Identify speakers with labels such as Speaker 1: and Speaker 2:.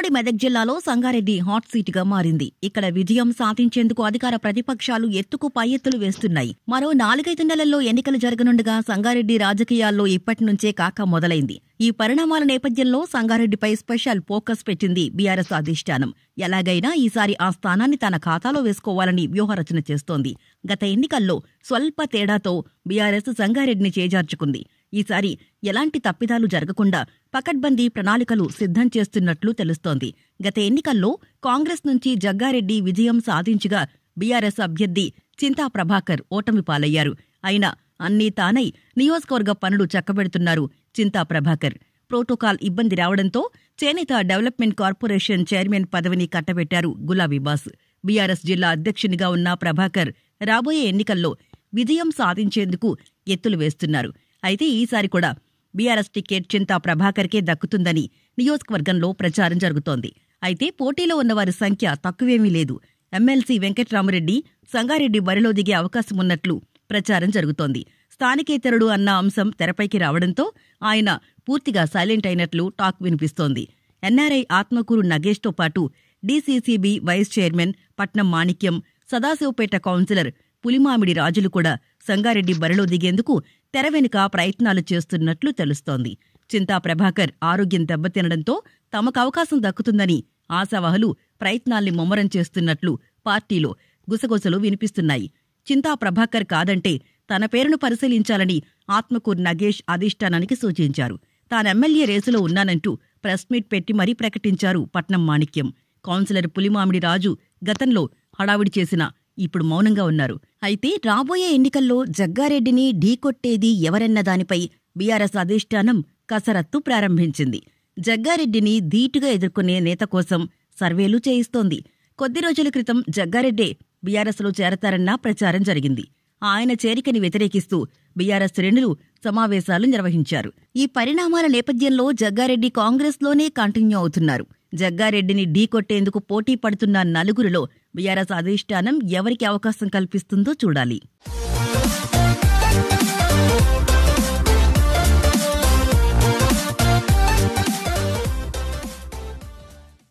Speaker 1: ఉమ్మడి మెదక్ జిల్లాలో Sangareddy hot seat గా మారింది ఇక్కడ విజయం సాధించేందుకు అధికార ప్రతిపక్షాలు ఎత్తుకు పై ఎత్తులు వేస్తున్నాయి మరో నాలుగైదు నెలల్లో ఎన్నికలు జరగనుండగా సంగారెడ్డి రాజకీయాల్లో ఇప్పటి నుంచే కాక మొదలైంది ఈ పరిణామాల నేపథ్యంలో సంగారెడ్డిపై స్పెషల్ ఫోకస్ పెట్టింది బీఆర్ఎస్ అధిష్టానం ఎలాగైనా ఈసారి ఆ స్థానాన్ని తన ఖాతాలో వేసుకోవాలని వ్యూహరచన చేస్తోంది గత ఎన్నికల్లో స్వల్ప తేడాతో బీఆర్ఎస్ సంగారెడ్డిని చేజార్చుకుంది ఈసారి ఎలాంటి తప్పిదాలు జరగకుండా పకడ్బందీ ప్రణాళికలు సిద్ధం చేస్తున్నట్లు తెలుస్తోంది గత ఎన్నికల్లో కాంగ్రెస్ నుంచి జగ్గారెడ్డి విజయం సాధించగా బీఆర్ఎస్ అభ్యర్థి చింతా ప్రభాకర్ ఓటమి పాలయ్యారు అయినా అన్నీ తానై నియోజకవర్గ పనులు చక్కబెడుతున్నారు చింతా ప్రభాకర్ ప్రోటోకాల్ ఇబ్బంది రావడంతో చేనేత డెవలప్మెంట్ కార్పొరేషన్ చైర్మన్ పదవిని కట్టబెట్టారు గులాబీబాస్ బీఆర్ఎస్ జిల్లా అధ్యక్షునిగా ఉన్న ప్రభాకర్ రాబోయే ఎన్నికల్లో విజయం సాధించేందుకు ఎత్తులు వేస్తున్నారు అయితే ఈసారి కూడా బీఆర్ఎస్ టికెట్ చింతా ప్రభాకర్కే దక్కుతుందని నియోజకవర్గంలో ప్రచారం జరుగుతోంది అయితే పోటీలో ఉన్నవారి సంఖ్య తక్కువేమీ లేదు ఎమ్మెల్సీ వెంకట్రామరెడ్డి సంగారెడ్డి బరిలో దిగే అవకాశం ఉన్నట్లు ప్రచారం జరుగుతోంది స్థానికేతరుడు అన్న అంశం తెరపైకి రావడంతో ఆయన పూర్తిగా సైలెంట్ అయినట్లు టాక్ వినిపిస్తోంది ఎన్ఆర్ఐ ఆత్మకూరు నగేష్తో పాటు డీసీసీబీ వైస్ చైర్మన్ పట్నం మాణిక్యం సదాశివపేట కౌన్సిలర్ పులిమామిడి రాజులు కూడా సంగారెడ్డి బరిలో దిగేందుకు తెర వెనుక ప్రయత్నాలు చేస్తున్నట్లు తెలుస్తోంది చింతా ప్రభాకర్ ఆరోగ్యం దెబ్బతినడంతో తమకు అవకాశం దక్కుతుందని ఆశావహులు ప్రయత్నాల్ని ముమ్మరం చేస్తున్నట్లు పార్టీలో గుసగుసలు వినిపిస్తున్నాయి చింతా ప్రభాకర్ కాదంటే తన పేరును పరిశీలించాలని ఆత్మకూర్ నగేష్ అధిష్టానానికి సూచించారు తాను ఎమ్మెల్యే రేసులో ఉన్నానంటూ ప్రెస్ మీట్ పెట్టి మరీ ప్రకటించారు పట్నం మాణిక్యం కౌన్సిలర్ పులిమామిడి రాజు గతంలో హడావిడి చేసిన ఇప్పుడు మౌనంగా ఉన్నారు అయితే రాబోయే ఎన్నికల్లో జగ్గారెడ్డిని ఢీకొట్టేది ఎవరన్న దానిపై బీఆర్ఎస్ అధిష్టానం కసరత్తు ప్రారంభించింది జగ్గారెడ్డిని ధీటుగా ఎదుర్కొనే నేత కోసం సర్వేలు చేయిస్తోంది కొద్ది రోజుల క్రితం జగ్గారెడ్డే బీఆర్ఎస్లో చేరతారన్న ప్రచారం జరిగింది ఆయన చేరికని వ్యతిరేకిస్తూ బీఆర్ఎస్ శ్రేణులు సమావేశాలు నిర్వహించారు ఈ పరిణామాల నేపథ్యంలో జగ్గారెడ్డి కాంగ్రెస్లోనే కంటిన్యూ అవుతున్నారు జగ్గారెడ్డిని ఢీకొట్టేందుకు పోటీ పడుతున్న నలుగురిలో బీఆర్ఎస్ అధిష్టానం ఎవరికి అవకాశం కల్పిస్తుందో చూడాలి